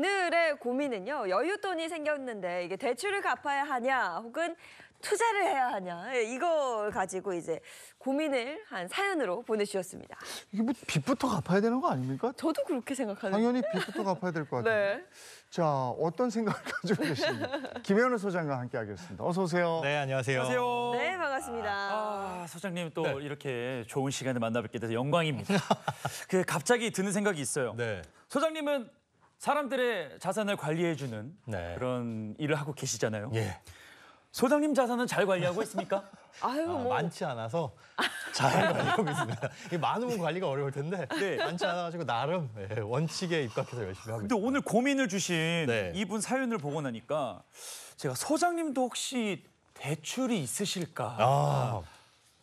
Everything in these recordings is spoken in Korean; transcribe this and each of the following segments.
오늘의 고민은요. 여윳돈이 생겼는데 이게 대출을 갚아야 하냐 혹은 투자를 해야 하냐 예, 이걸 가지고 이제 고민을 한 사연으로 보내주셨습니다. 이게 뭐 빚부터 갚아야 되는 거 아닙니까? 저도 그렇게 생각하는데. 당연히 빚부터 갚아야 될 것 같아요. 네. 자, 어떤 생각을 가지고 계십니까? 김현우 소장과 함께 하겠습니다. 어서 오세요. 네, 안녕하세요. 안녕하세요. 네, 반갑습니다. 아, 아 소장님 또 네. 이렇게 좋은 시간에 만나 뵙게 돼서 영광입니다. 그 갑자기 드는 생각이 있어요. 네. 소장님은 사람들의 자산을 관리해주는 네. 그런 일을 하고 계시잖아요. 예. 소장님 자산은 잘 관리하고 있습니까? 아유, 아, 뭐. 많지 않아서 잘 관리하고 있습니다. 많으면 관리가 어려울 텐데 네. 많지 않아가지고 나름 예, 원칙에 입각해서 열심히 하고 있습니다. 오늘 고민을 주신 네. 이분 사연을 보고 나니까 제가 소장님도 혹시 대출이 있으실까? 아.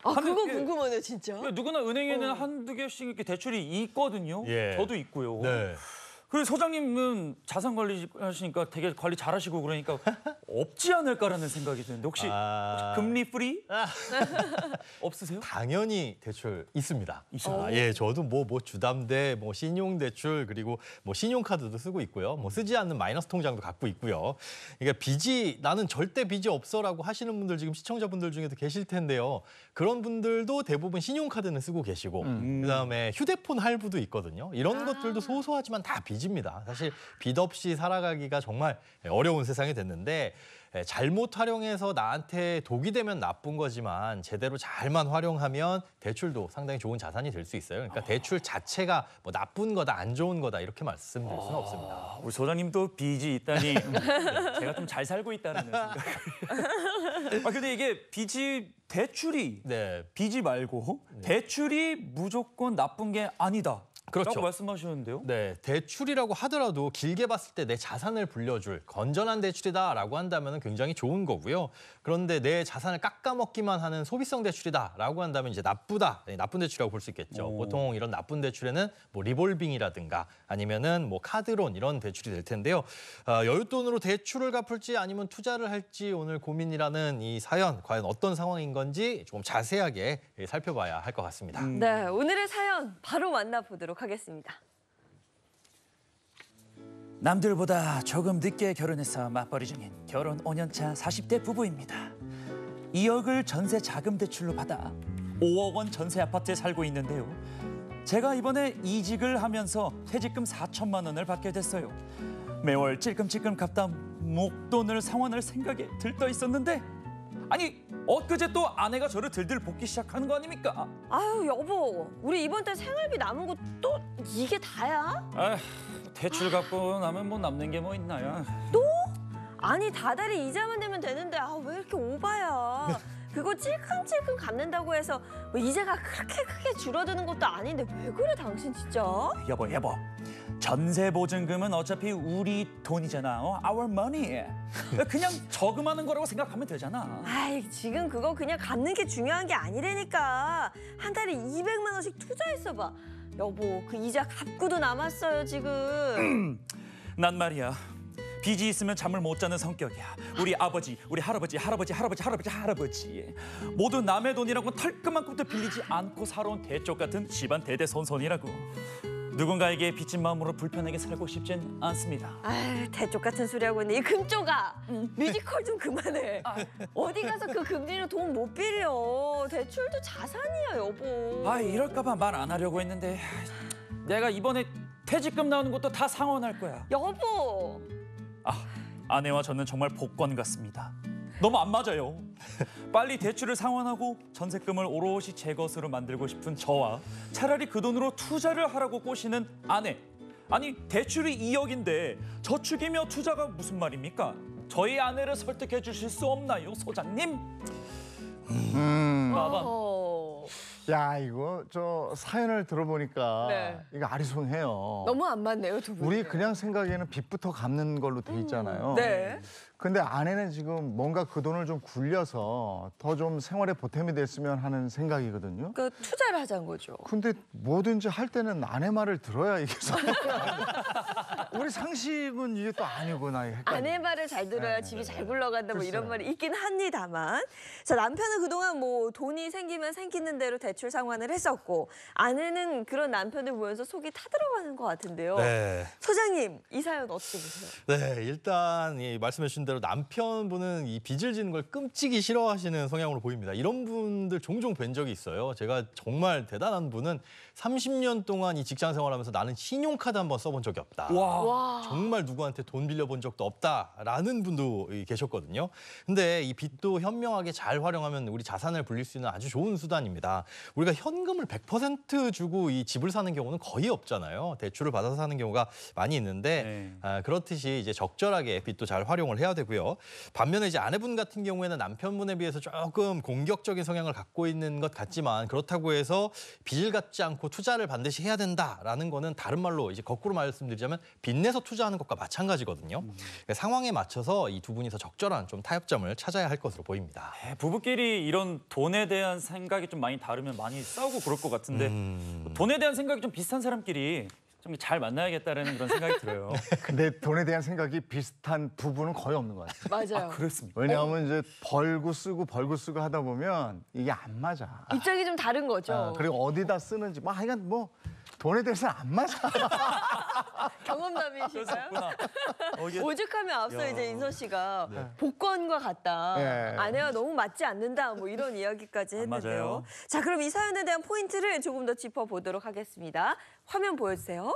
아, 그거 예. 궁금하네요, 진짜. 누구나 은행에는 어. 한두 개씩 이렇게 대출이 있거든요. 예. 저도 있고요. 네. 그 소장님은 자산 관리 하시니까 되게 관리 잘하시고 그러니까 없지 않을까라는 생각이 드는데 혹시, 아... 혹시 금리 프리 아... 없으세요? 당연히 대출 있습니다. 아, 예, 저도 뭐뭐 뭐 주담대, 뭐 신용 대출 그리고 뭐 신용카드도 쓰고 있고요. 뭐 쓰지 않는 마이너스 통장도 갖고 있고요. 그러니까 빚이 나는 절대 빚이 없어라고 하시는 분들 지금 시청자분들 중에도 계실 텐데요. 그런 분들도 대부분 신용카드는 쓰고 계시고 음. 그다음에 휴대폰 할부도 있거든요. 이런 아. 것들도 소소하지만 다 빚. 빚입니다. 사실 빚 없이 살아가기가 정말 어려운 세상이 됐는데 잘못 활용해서 나한테 독이 되면 나쁜 거지만 제대로 잘만 활용하면 대출도 상당히 좋은 자산이 될 수 있어요. 그러니까 아. 대출 자체가 뭐 나쁜 거다 안 좋은 거다 이렇게 말씀드릴 수는 아, 없습니다. 우리 소장님도 빚이 있다니 음, 네, 제가 좀 잘 살고 있다는 생각. 아 근데 이게 빚이 대출이 네. 빚이 말고 네. 대출이 무조건 나쁜 게 아니다. 그렇죠. 말씀하셨는데요. 네, 대출이라고 하더라도 길게 봤을 때 내 자산을 불려줄 건전한 대출이다라고 한다면 굉장히 좋은 거고요. 그런데 내 자산을 깎아먹기만 하는 소비성 대출이다라고 한다면 이제 나쁘다, 네, 나쁜 대출이라고 볼 수 있겠죠. 오. 보통 이런 나쁜 대출에는 뭐 리볼빙이라든가 아니면은 뭐 카드론 이런 대출이 될 텐데요. 어, 여윳돈으로 대출을 갚을지 아니면 투자를 할지 오늘 고민이라는 이 사연 과연 어떤 상황인 건지 조금 자세하게 예, 살펴봐야 할 것 같습니다. 음. 네, 오늘의 사연 바로 만나보도록. 해도록 하겠습니다. 남들보다 조금 늦게 결혼해서 맞벌이 중인 결혼 5년차 40대 부부입니다. 2억을 전세 자금 대출로 받아 5억 원 전세 아파트에 살고 있는데요. 제가 이번에 이직을 하면서 퇴직금 4천만 원을 받게 됐어요. 매월 찔끔찔끔 갚다 목돈을 상환할 생각에 들떠 있었는데 아니 엊그제 어, 또 아내가 저를 들들 볶기 시작하는 거 아닙니까? 아유 여보 우리 이번 달 생활비 남은 거 또 이게 다야? 에휴, 대출 갚고 나면 뭐 남는 게 뭐 있나요? 또? 아니 다달이 이자만 내면 되는데 아왜 이렇게 오바야 그거 찔끔찔끔 갚는다고 해서 뭐 이자가 그렇게 크게 줄어드는 것도 아닌데 왜 그래 당신 진짜? 여보 여보 전세 보증금은 어차피 우리 돈이잖아. 어? Our money. 그냥 저금하는 거라고 생각하면 되잖아. 아이, 지금 그거 그냥 갚는 게 중요한 게 아니라니까. 한 달에 200만 원씩 투자했어봐. 여보, 그 이자 갚고도 남았어요, 지금. 난 말이야. 빚이 있으면 잠을 못 자는 성격이야. 우리 아버지, 우리 할아버지, 할아버지, 할아버지, 할아버지, 할아버지. 모두 남의 돈이라고 털끝만큼도 빌리지 않고 살아온 대쪽 같은 집안 대대손손이라고. 누군가에게 빚진 마음으로 불편하게 살고 싶진 않습니다. 아 대쪽 같은 소리 하고 있네. 이 금쪽아 뮤지컬 좀 그만해. 어디 가서 그 금리로 돈못 빌려. 대출도 자산이야 여보. 아 이럴까봐 말 안 하려고 했는데 내가 이번에 퇴직금 나오는 것도 다 상환할 거야. 여보. 아 아내와 저는 정말 복권 같습니다. 너무 안 맞아요. 빨리 대출을 상환하고 전세금을 오롯이 제 것으로 만들고 싶은 저와 차라리 그 돈으로 투자를 하라고 꼬시는 아내. 아니 대출이 2억인데 저축이며 투자가 무슨 말입니까? 저희 아내를 설득해 주실 수 없나요, 소장님? 음. 봐봐. 어. 야 이거 저 사연을 들어보니까 네. 이거 아리송해요. 너무 안 맞네요 두 분. 우리 그냥 생각에는 빚부터 갚는 걸로 돼 있잖아요. 음. 네. 근데 아내는 지금 뭔가 그 돈을 좀 굴려서 더 좀 생활에 보탬이 됐으면 하는 생각이거든요. 그러니까 투자를 하자는 거죠. 근데 뭐든지 할 때는 아내 말을 들어야 이게 우리 상식은 이게 또 아니구나. 헷갈려. 아내 말을 잘 들어야 네, 네 집이 네, 잘 네. 굴러간다 뭐 이런 말이 있긴 합니다만 자 남편은 그동안 뭐 돈이 생기면 생기는 대로 대출 상환을 했었고 아내는 그런 남편을 보면서 속이 타들어가는 것 같은데요. 네. 소장님 이 사연 어떻게 보세요? 네 일단 이 말씀해 주신 대로 남편분은 이 빚을 지는 걸 끔찍이 싫어하시는 성향으로 보입니다. 이런 분들 종종 뵌 적이 있어요. 제가 정말 대단한 분은 30년 동안 이 직장 생활하면서 나는 신용카드 한번 써본 적이 없다. 와. 정말 누구한테 돈 빌려본 적도 없다라는 분도 계셨거든요. 근데 이 빚도 현명하게 잘 활용하면 우리 자산을 불릴 수 있는 아주 좋은 수단입니다. 우리가 현금을 100% 주고 이 집을 사는 경우는 거의 없잖아요. 대출을 받아서 사는 경우가 많이 있는데 네. 아, 그렇듯이 이제 적절하게 빚도 잘 활용을 해야 되고요. 반면에 이제 아내분 같은 경우에는 남편분에 비해서 조금 공격적인 성향을 갖고 있는 것 같지만 그렇다고 해서 빚을 갚지 않고 투자를 반드시 해야 된다라는 거는 다른 말로 이제 거꾸로 말씀드리자면 빚내서 투자하는 것과 마찬가지거든요. 음. 그러니까 상황에 맞춰서 이 두 분이 서 적절한 좀 타협점을 찾아야 할 것으로 보입니다. 네, 부부끼리 이런 돈에 대한 생각이 좀 많이 다르면 많이 싸우고 그럴 것 같은데 음... 돈에 대한 생각이 좀 비슷한 사람끼리 좀잘 만나야겠다라는 그런 생각이 들어요. 네. 근데 돈에 대한 생각이 비슷한 부분은 거의 없는 것 같아요. 맞아요. 아, 그렇습니다 왜냐하면 이제 벌고 쓰고 벌고 쓰고 하다 보면 이게 안 맞아. 입장이 좀 다른 거죠. 아, 그리고 어디다 쓰는지 뭐 하여간 뭐 돈에 대해서 는안 맞아. 경험담이시죠 어, 오죽하면 앞서 야. 이제 인서 씨가 네. 복권과 같다. 예. 아내와 너무 맞지 않는다. 뭐 이런 이야기까지 했는데요. 맞아요. 자, 그럼 이 사연에 대한 포인트를 조금 더 짚어보도록 하겠습니다. 화면 보여주세요.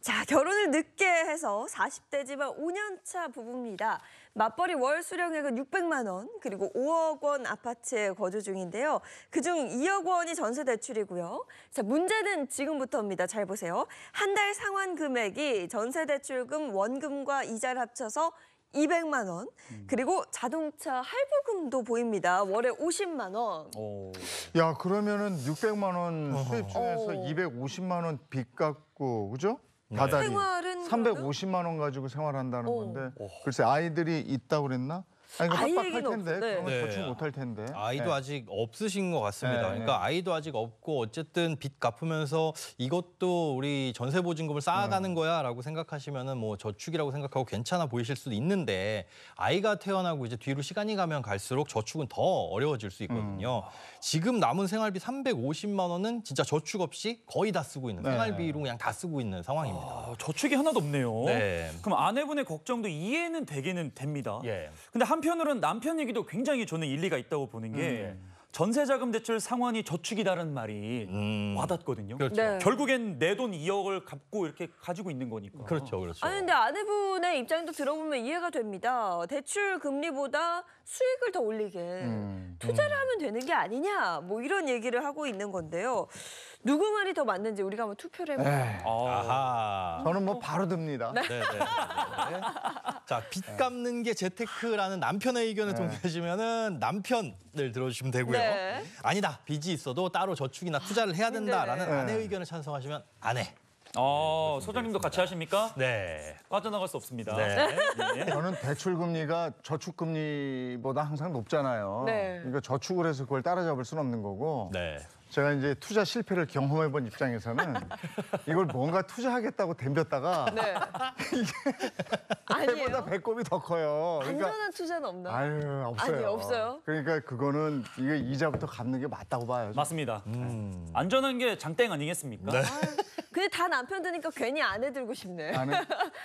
자, 결혼을 늦게 해서 40대지만 5년차 부부입니다. 맞벌이 월 수령액은 600만 원, 그리고 5억 원 아파트에 거주 중인데요. 그중 2억 원이 전세 대출이고요. 자, 문제는 지금부터입니다. 잘 보세요. 한 달 상환 금액이 전세 대출금 원금과 이자를 합쳐서 200만 원, 음. 그리고 자동차 할부금도 보입니다. 월에 50만 원. 오. 야 그러면은 600만 원 수입 중에서 어허. 250만 원 빚 갚고 그죠? 네. 다달이 생활은 350만 원 가지고 생활한다는 건데 글쎄 아이들이 있다 고 그랬나? 아, 아이그 빡빡할 얘기는 텐데 네. 저축 네. 못할 텐데. 아이도 네. 아직 없으신 것 같습니다. 네, 그러니까 네. 아이도 아직 없고 어쨌든 빚 갚으면서 이것도 우리 전세 보증금을 쌓아가는 음. 거야라고 생각하시면은 뭐 저축이라고 생각하고 괜찮아 보이실 수도 있는데 아이가 태어나고 이제 뒤로 시간이 가면 갈수록 저축은 더 어려워질 수 있거든요. 음. 지금 남은 생활비 350만 원은 진짜 저축 없이 거의 다 쓰고 있는 네. 생활비로 그냥 다 쓰고 있는 상황입니다. 아, 저축이 하나도 없네요. 네. 그럼 아내분의 걱정도 이해는 되기는 됩니다. 예. 근데 한 한편으로는 남편 얘기도 굉장히 저는 일리가 있다고 보는 게 음. 전세자금 대출 상환이 저축이다라는 말이 음. 와닿거든요. 그렇죠. 네. 결국엔 내 돈 2억을 갚고 이렇게 가지고 있는 거니까. 그렇죠, 그렇죠. 아니 근데 아내분의 입장도 들어보면 이해가 됩니다. 대출 금리보다 수익을 더 올리게 음. 투자를 하면 되는 게 아니냐, 뭐 이런 얘기를 하고 있는 건데요. 누구 말이 더 맞는지 우리가 한번 투표를 해볼까요? 네. 아하. 저는 뭐 바로 듭니다. 네. 네, 네, 네. 자, 빚 갚는 게 재테크라는 남편의 의견을 네. 동의하시면은 남편을 들어주시면 되고요. 네. 아니다, 빚이 있어도 따로 저축이나 투자를 해야 네. 된다라는 네 아내 의견을 찬성하시면 아내. 어, 소장님도 같이 하십니까? 네. 빠져나갈 수 없습니다. 네. 네. 저는 대출 금리가 저축 금리보다 항상 높잖아요. 네. 그러니까 저축을 해서 그걸 따라잡을 수는 없는 거고. 네. 제가 이제 투자 실패를 경험해 본 입장에서는 이걸 뭔가 투자하겠다고 덤볐다가 네. 이게 아니에요. 배꼽이더 커요. 그러니까 안전한 투자는 없나? 아유 없어요. 아니, 없어요? 그러니까 그거는 이게 이자부터 갚는 게 맞다고 봐요. 저 맞습니다. 음. 안전한 게 장땡 아니겠습니까? 네. 근데 다 남편 되니까 괜히 아내 들고 싶네. 안 해?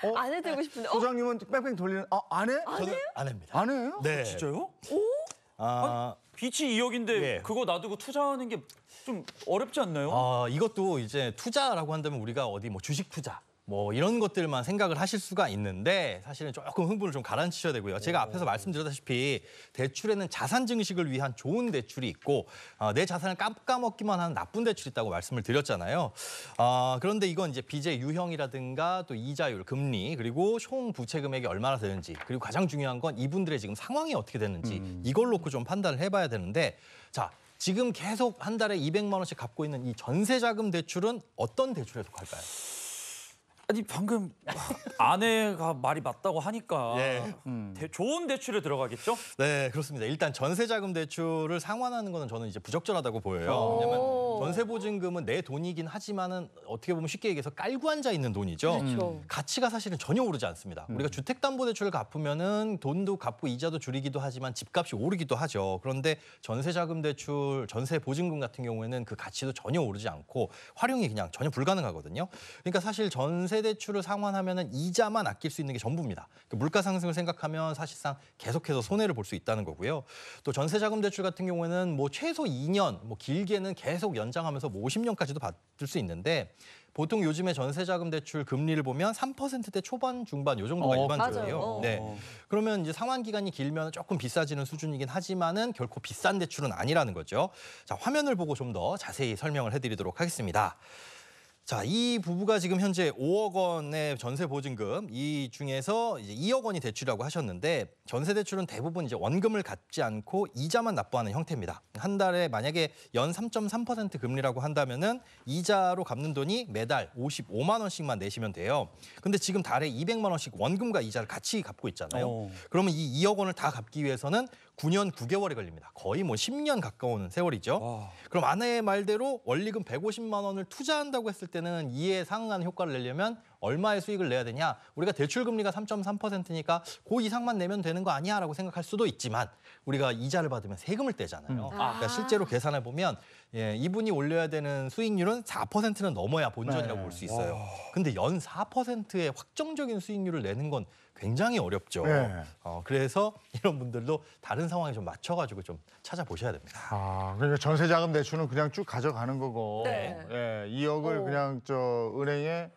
어? 아내 들고 싶은데. 어? 소장님은 뺑뺑 돌리는 아, 안 해? 저는 아내입니다. 안 아, 해요? 네. 진짜요? 오! 아. 아, 빛이 2억인데 예. 그거 놔두고 투자하는 게 좀 어렵지 않나요? 아, 이것도 이제 투자라고 한다면 우리가 어디 뭐 주식 투자 뭐 이런 것들만 생각을 하실 수가 있는데 사실은 조금 흥분을 좀 가라앉히셔야 되고요. 제가 네. 앞에서 말씀드렸다시피 대출에는 자산 증식을 위한 좋은 대출이 있고 어, 내 자산을 깜깜먹기만 하는 나쁜 대출이 있다고 말씀을 드렸잖아요. 어, 그런데 이건 이제 빚의 유형이라든가 또 이자율, 금리 그리고 총 부채 금액이 얼마나 되는지 그리고 가장 중요한 건 이분들의 지금 상황이 어떻게 되는지 음. 이걸 놓고 좀 판단을 해봐야 되는데 자 지금 계속 한 달에 200만 원씩 갚고 있는 이 전세자금 대출은 어떤 대출에 속할까요? 아니 방금 아내가 말이 맞다고 하니까 예. 음. 대, 좋은 대출에 들어가겠죠? 네, 그렇습니다. 일단 전세 자금 대출을 상환하는 거는 저는 이제 부적절하다고 보여요. 왜냐면 전세 보증금은 내 돈이긴 하지만은 어떻게 보면 쉽게 얘기해서 깔고 앉아 있는 돈이죠. 그렇죠. 음. 가치가 사실은 전혀 오르지 않습니다. 우리가 음. 주택담보대출을 갚으면은 돈도 갚고 이자도 줄이기도 하지만 집값이 오르기도 하죠. 그런데 전세자금대출, 전세보증금 같은 경우에는 그 가치도 전혀 오르지 않고 활용이 그냥 전혀 불가능하거든요. 그러니까 사실 전세대출을 상환하면은 이자만 아낄 수 있는 게 전부입니다. 그 물가 상승을 생각하면 사실상 계속해서 손해를 볼 수 있다는 거고요. 또 전세자금대출 같은 경우에는 뭐 최소 2년, 뭐 길게는 계속 연 연장하면서 뭐 50년까지도 받을 수 있는데 보통 요즘에 전세자금 대출 금리를 보면 3%대 초반 중반 요 정도가 어, 일반적이에요. 어. 네. 그러면 이제 상환 기간이 길면 조금 비싸지는 수준이긴 하지만은 결코 비싼 대출은 아니라는 거죠. 자, 화면을 보고 좀 더 자세히 설명을 해 드리도록 하겠습니다. 자, 이 부부가 지금 현재 5억 원의 전세 보증금 이 중에서 이제 2억 원이 대출이라고 하셨는데 전세 대출은 대부분 이제 원금을 갚지 않고 이자만 납부하는 형태입니다. 한 달에 만약에 연 3.3% 금리라고 한다면은 이자로 갚는 돈이 매달 55만 원씩만 내시면 돼요. 근데 지금 달에 200만 원씩 원금과 이자를 같이 갚고 있잖아요. 어. 그러면 이 2억 원을 다 갚기 위해서는 9년 9개월이 걸립니다. 거의 뭐 10년 가까운 세월이죠. 와. 그럼 아내의 말대로 원리금 150만 원을 투자한다고 했을 때 때는 이에 상응하는 효과를 내려면 얼마의 수익을 내야 되냐 우리가 대출 금리가 3.3%니까 그 이상만 내면 되는 거 아니야 라고 생각할 수도 있지만 우리가 이자를 받으면 세금을 떼잖아요 음. 그러니까 아. 그러니까 실제로 계산해 보면 예, 이분이 올려야 되는 수익률은 4%는 넘어야 본전이라고 네. 볼수 있어요 와. 근데 연 4%의 확정적인 수익률을 내는 건 굉장히 어렵죠. 네. 어, 그래서 이런 분들도 다른 상황에 좀 맞춰가지고 좀 찾아보셔야 됩니다. 아, 그러니까 전세자금 대출은 그냥 쭉 가져가는 거고, 네. 예, 2억을 오. 그냥 저 은행에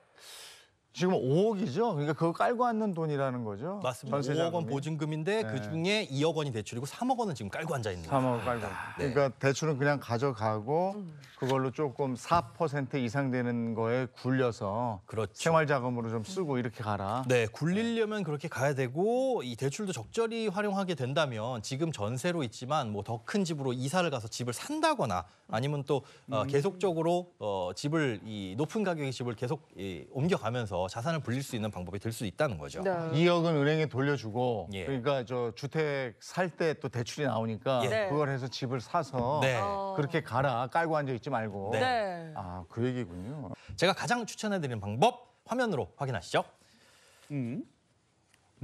지금 5억이죠? 그러니까 그거 깔고 앉는 돈이라는 거죠? 맞습니다. 5억 원 보증금인데 네. 그중에 2억 원이 대출이고 3억 원은 지금 깔고 앉아 있는 거예요. 3억 깔고. 아, 네. 그러니까 대출은 그냥 가져가고 그걸로 조금 4% 이상 되는 거에 굴려서 그렇죠. 생활 자금으로 좀 쓰고 이렇게 가라. 네, 굴리려면 그렇게 가야 되고 이 대출도 적절히 활용하게 된다면 지금 전세로 있지만 뭐 더 큰 집으로 이사를 가서 집을 산다거나 아니면 또 어, 음. 계속적으로 어, 집을 이 높은 가격의 집을 계속 이 옮겨가면서 자산을 불릴 수 있는 방법이 될 수 있다는 거죠. 네. 2억은 은행에 돌려주고 예. 그러니까 저 주택 살 때 또 대출이 나오니까 예. 네. 그걸 해서 집을 사서 네. 그렇게 가라 깔고 앉아 있지 말고 네. 네. 아그 얘기군요. 제가 가장 추천해드리는 방법 화면으로 확인하시죠. 음.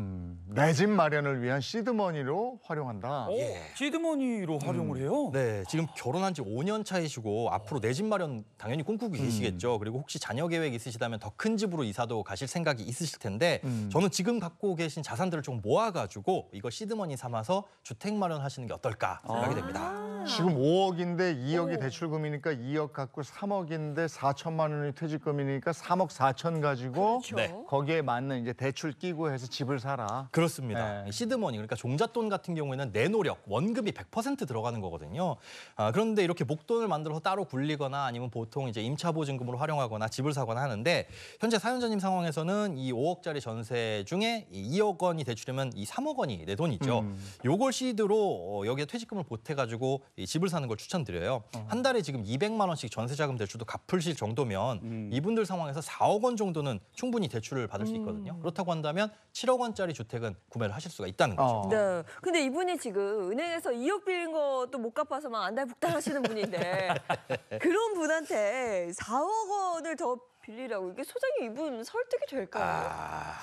음, 내집 마련을 위한 시드머니로 활용한다. 오, 예. 시드머니로 활용을 음, 해요? 네, 지금 결혼한 지 5년 차이시고 앞으로 내 집 마련 당연히 꿈꾸고 음. 계시겠죠. 그리고 혹시 자녀 계획 있으시다면 더 큰 집으로 이사도 가실 생각이 있으실 텐데 저는 지금 갖고 계신 자산들을 좀 모아가지고 이거 시드머니 삼아서 주택 마련하시는 게 어떨까 생각이 아 됩니다. 지금 5억인데 2억이 오. 대출금이니까 2억 갖고 3억인데 4천만 원이 퇴직금이니까 3억 4천 가지고 그렇죠. 네. 거기에 맞는 이제 대출 끼고 해서 집을 사 사라. 그렇습니다. 네. 시드머니 그러니까 종잣돈 같은 경우에는 내 노력 원금이 100% 들어가는 거거든요. 아, 그런데 이렇게 목돈을 만들어서 따로 굴리거나 아니면 보통 이제 임차 보증금으로 활용하거나 집을 사거나 하는데 현재 사연자님 상황에서는 이 5억짜리 전세 중에 이 2억 원이 대출이면 이 3억 원이 내 돈이죠. 음. 요걸 시드로 어, 여기에 퇴직금을 보태가지고 이 집을 사는 걸 추천드려요. 어. 한 달에 지금 200만 원씩 전세자금 대출도 갚으실 정도면 음. 이분들 상황에서 4억 원 정도는 충분히 대출을 받을 수 음. 있거든요. 그렇다고 한다면 7억 원짜리 2짜리 주택은 구매를 하실 수가 있다는 거죠. 어. 네. 근데 이분이 지금 은행에서 2억 빌린 것도 못 갚아서 막 안달복달 하시는 분인데 그런 분한테 4억 원을 더 빌리라고 이게 소장님 이분 설득이 될까요? 아...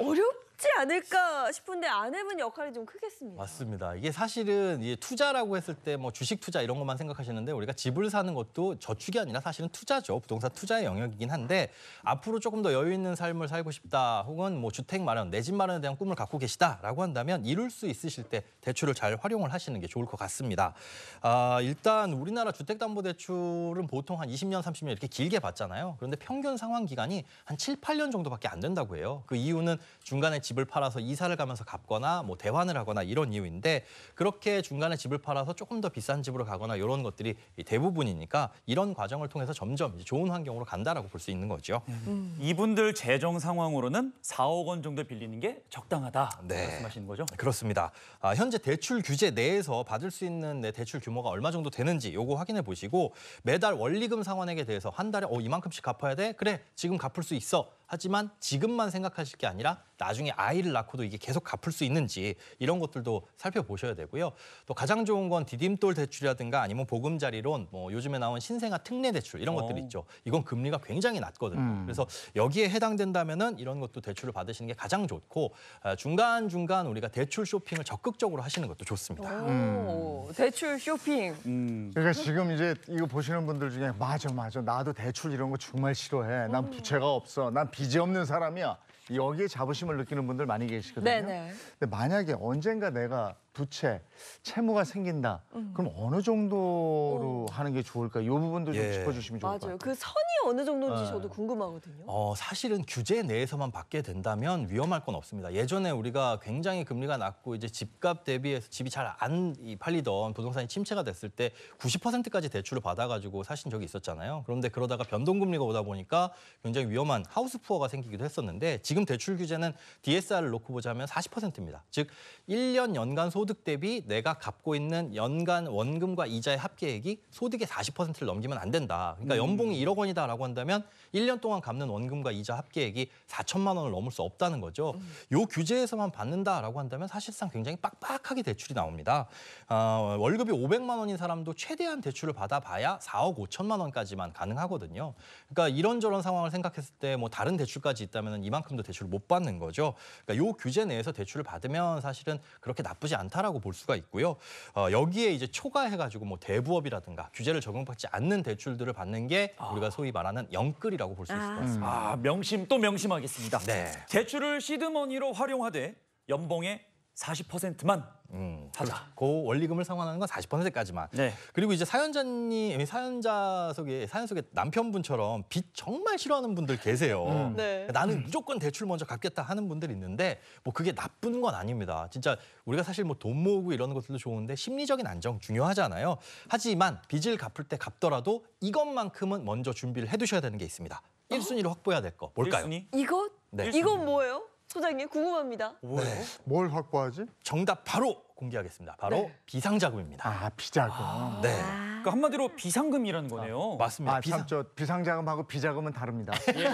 어렵 쉽지 않을까 싶은데 안 해본 역할이 좀 크겠습니다. 맞습니다. 이게 사실은 이 투자라고 했을 때 뭐 주식 투자 이런 것만 생각하시는데 우리가 집을 사는 것도 저축이 아니라 사실은 투자죠. 부동산 투자의 영역이긴 한데 앞으로 조금 더 여유 있는 삶을 살고 싶다 혹은 뭐 주택 마련, 내 집 마련에 대한 꿈을 갖고 계시다라고 한다면 이룰 수 있으실 때 대출을 잘 활용을 하시는 게 좋을 것 같습니다. 아, 일단 우리나라 주택담보대출은 보통 한 20년, 30년 이렇게 길게 받잖아요. 그런데 평균 상환 기간이 한 7, 8년 정도밖에 안 된다고 해요. 그 이유는 중간에 집 집을 팔아서 이사를 가면서 갚거나 뭐 대환을 하거나 이런 이유인데 그렇게 중간에 집을 팔아서 조금 더 비싼 집으로 가거나 이런 것들이 대부분이니까 이런 과정을 통해서 점점 좋은 환경으로 간다라고 볼 수 있는 거죠. 음. 음. 이분들 재정 상황으로는 4억 원 정도 빌리는 게 적당하다 네. 말씀하시는 거죠? 그렇습니다. 아, 현재 대출 규제 내에서 받을 수 있는 네, 대출 규모가 얼마 정도 되는지 요거 확인해 보시고 매달 원리금 상환액에 대해서 한 달에 어 이만큼씩 갚아야 돼? 그래 지금 갚을 수 있어. 하지만 지금만 생각하실 게 아니라 나중에 아이를 낳고도 이게 계속 갚을 수 있는지 이런 것들도 살펴보셔야 되고요. 또 가장 좋은 건 디딤돌 대출이라든가 아니면 보금자리론 뭐 요즘에 나온 신생아 특례 대출 이런 것들 어. 있죠. 이건 금리가 굉장히 낮거든요. 음. 그래서 여기에 해당된다면은 이런 것도 대출을 받으시는 게 가장 좋고 아, 중간 중간 우리가 대출 쇼핑을 적극적으로 하시는 것도 좋습니다. 오, 음. 대출 쇼핑. 음. 그러니까 지금 이제 이거 보시는 분들 중에 맞아 맞아 나도 대출 이런 거 정말 싫어해. 난 부채가 음. 없어. 난 빚이 없는 사람이야. 여기에 자부심을 느끼는 분들 많이 계시거든요. 네네. 네. 근데 만약에 언젠가 내가 부채, 채무가 생긴다. 음. 그럼 어느 정도로 하는 게 좋을까? 이 부분도 좀 예. 짚어주시면 좋을 것 같아요. 맞아요. 그 그선 어느 정도인지 네. 저도 궁금하거든요. 어, 사실은 규제 내에서만 받게 된다면 위험할 건 없습니다. 예전에 우리가 굉장히 금리가 낮고 이제 집값 대비해서 집이 잘 안 팔리던 부동산이 침체가 됐을 때 90%까지 대출을 받아가지고 사신 적이 있었잖아요. 그런데 그러다가 변동금리가 오다 보니까 굉장히 위험한 하우스 푸어가 생기기도 했었는데 지금 대출 규제는 DSR을 놓고 보자면 40%입니다. 즉 1년 연간 소득 대비 내가 갚고 있는 연간 원금과 이자의 합계액이 소득의 40%를 넘기면 안 된다. 그러니까 음. 연봉이 1억 원이다라고 라고 한다면 1년 동안 갚는 원금과 이자 합계액이 4천만 원을 넘을 수 없다는 거죠. 음. 규제에서만 받는다라고 한다면 사실상 굉장히 빡빡하게 대출이 나옵니다. 어, 월급이 500만 원인 사람도 최대한 대출을 받아봐야 4억 5천만 원까지만 가능하거든요. 그러니까 이런저런 상황을 생각했을 때 뭐 다른 대출까지 있다면 이만큼도 대출을 못 받는 거죠. 그러니까 요 규제 내에서 대출을 받으면 사실은 그렇게 나쁘지 않다라고 볼 수가 있고요. 어, 여기에 이제 초과해가지고 뭐 대부업이라든가 규제를 적용받지 않는 대출들을 받는 게 아. 우리가 소위 말하는 말하는 영끌이라고 볼 수 있을 것 아. 같습니다. 아, 명심 또 명심하겠습니다. 네. 대출을 시드머니로 활용하되 연봉의 40%만 음, 하자. 그렇죠. 그 원리금을 상환하는 건 40%까지만. 네. 그리고 이제 사연자님, 사연자 속에 사연 속에 남편분처럼 빚 정말 싫어하는 분들 계세요. 음. 네. 나는 무조건 대출 먼저 갚겠다 하는 분들 있는데 뭐 그게 나쁜 건 아닙니다. 진짜 우리가 사실 뭐 돈 모으고 이러는 것들도 좋은데 심리적인 안정 중요하잖아요. 하지만 빚을 갚을 때 갚더라도 이것만큼은 먼저 준비를 해두셔야 되는 게 있습니다. 일순위로 확보해야 될 거 뭘까요? 1순위? 이거? 네. 이건 뭐예요? 소장님 궁금합니다. 뭐뭘 네. 확보하지? 정답 바로 공개하겠습니다. 바로 네. 비상자금입니다. 아, 비자금. 아. 네. 그 한마디로 비상금이라는 거네요. 아, 맞습니다. 아, 비상... 참, 저 비상자금하고 비자금은 다릅니다. 예.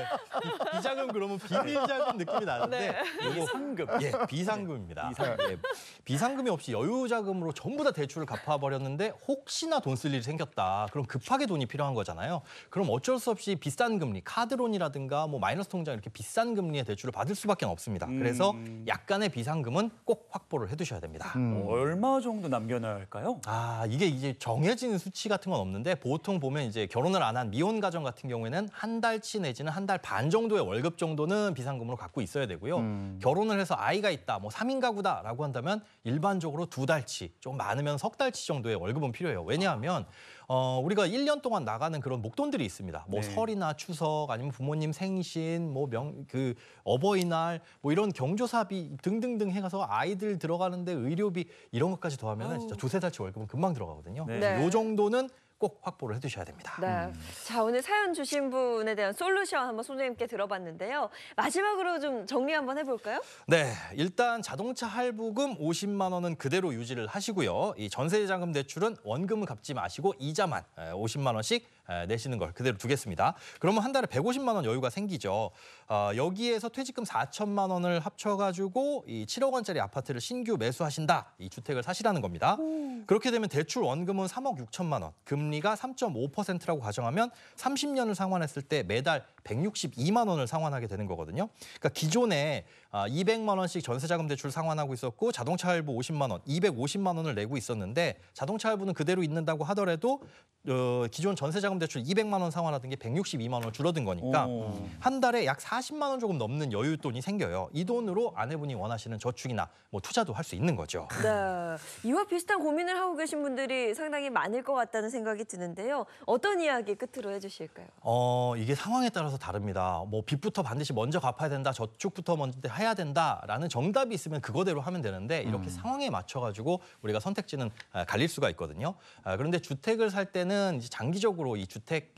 네. 비자금 그러면 비밀자금 느낌이 나는데 이거 네. 비상금. 예, 비상금입니다. 비상금. 예, 비상금이 없이 여유자금으로 전부 다 대출을 갚아버렸는데 혹시나 돈 쓸 일이 생겼다. 그럼 급하게 돈이 필요한 거잖아요. 그럼 어쩔 수 없이 비싼 금리, 카드론이라든가 뭐 마이너스 통장 이렇게 비싼 금리의 대출을 받을 수밖에 없습니다. 음. 그래서 약간의 비상금은 꼭 확보를 해두셔야 됩니다. 음. 어, 얼마 정도 남겨놔야 할까요? 아 이게 이제 정해진 수치 같은 건 없는데 보통 보면 이제 결혼을 안 한 미혼 가정 같은 경우에는 한 달치 내지는 한 달. 달반 정도의 월급 정도는 비상금으로 갖고 있어야 되고요. 음. 결혼을 해서 아이가 있다, 뭐 3인 가구다라고 한다면 일반적으로 두 달치, 좀 많으면 석 달치 정도의 월급은 필요해요. 왜냐하면 어, 우리가 1년 동안 나가는 그런 목돈들이 있습니다. 뭐 네. 설이나 추석 아니면 부모님 생신, 뭐 명 그 어버이날 뭐 이런 경조사비 등등등 해가서 아이들 들어가는데 의료비 이런 것까지 더하면 진짜 두세 달치 월급은 금방 들어가거든요. 네. 네. 요 정도는 꼭 확보를 해두셔야 됩니다. 네. 음. 자 오늘 사연 주신 분에 대한 솔루션 한번 선생님께 들어봤는데요. 마지막으로 좀 정리 한번 해볼까요? 네. 일단 자동차 할부금 50만 원은 그대로 유지를 하시고요. 이 전세자금 대출은 원금은 갚지 마시고 이자만 50만 원씩 내시는 걸 그대로 두겠습니다. 그러면 한 달에 150만 원 여유가 생기죠. 어, 여기에서 퇴직금 4천만 원을 합쳐가지고 이 7억 원짜리 아파트를 신규 매수하신다. 이 주택을 사시라는 겁니다. 오. 그렇게 되면 대출 원금은 3억 6천만 원, 금리가 3.5%라고 가정하면 30년을 상환했을 때 매달 162만 원을 상환하게 되는 거거든요. 그러니까 기존에 200만 아, 원씩 전세자금 대출 상환하고 있었고 자동차 할부 50만 원, 250만 원을 내고 있었는데 자동차 할부는 그대로 있는다고 하더라도 어, 기존 전세자금 대출 200만 원 상환하던 게 162만 원 줄어든 거니까 오. 한 달에 약 40만 원 조금 넘는 여유 돈이 생겨요. 이 돈으로 아내분이 원하시는 저축이나 뭐 투자도 할 수 있는 거죠. 네, 이와 비슷한 고민을 하고 계신 분들이 상당히 많을 것 같다는 생각이 드는데요. 어떤 이야기 끝으로 해주실까요? 어, 이게 상황에 따라서 따라서 다릅니다. 뭐 빚부터 반드시 먼저 갚아야 된다, 저축부터 먼저 해야 된다라는 정답이 있으면 그거대로 하면 되는데 이렇게 음. 상황에 맞춰가지고 우리가 선택지는 아, 갈릴 수가 있거든요. 아, 그런데 주택을 살 때는 이제 장기적으로 이 주택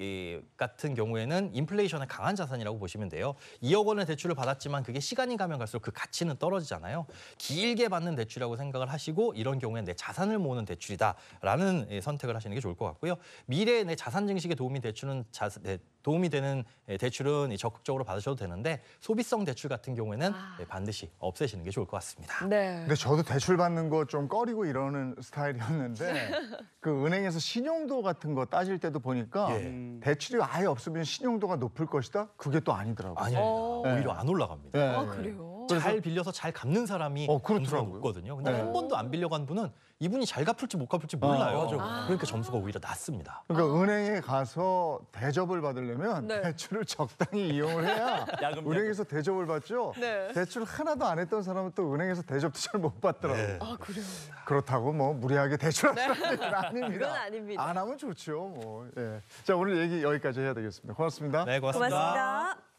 같은 경우에는 인플레이션에 강한 자산이라고 보시면 돼요. 2억 원의 대출을 받았지만 그게 시간이 가면 갈수록 그 가치는 떨어지잖아요. 길게 받는 대출이라고 생각을 하시고 이런 경우에 내 자산을 모으는 대출이다라는 예, 선택을 하시는 게 좋을 것 같고요. 미래에 내 자산 증식에 도움이 대출은 자, 산 도움이 되는 예, 대출은 적극적으로 받으셔도 되는데 소비성 대출 같은 경우에는 아. 예, 반드시 없애시는 게 좋을 것 같습니다. 네. 근데 저도 대출 받는 거 좀 꺼리고 이러는 스타일이었는데 네. 그 은행에서 신용도 같은 거 따질 때도 보니까 예. 음. 대출이 아예 없으면 신용도가 높을 것이다? 그게 또 아니더라고요. 아니에요. 어. 오히려 안 올라갑니다. 네. 아, 그래요? 잘 빌려서 잘 갚는 사람이 어, 점수가 높거든요. 근데 네. 한 번도 안 빌려간 분은 이분이 잘 갚을지 못 갚을지 어, 몰라요. 맞아. 아. 그러니까 점수가 오히려 낮습니다. 그러니까 은행에 가서 대접을 받으려면 네. 대출을 적당히 이용을 해야 야금, 은행에서 대접을 받죠. 네. 대출 하나도 안 했던 사람은 또 은행에서 대접도 잘 못 받더라고요. 네. 아 그래요? 그렇다고 뭐 무리하게 대출하라는 건 네. 아닙니다. 그건 아닙니다. 안 하면 좋죠. 뭐. 예. 자 오늘 얘기 여기까지 해야 되겠습니다. 고맙습니다. 네 고맙습니다. 고맙습니다.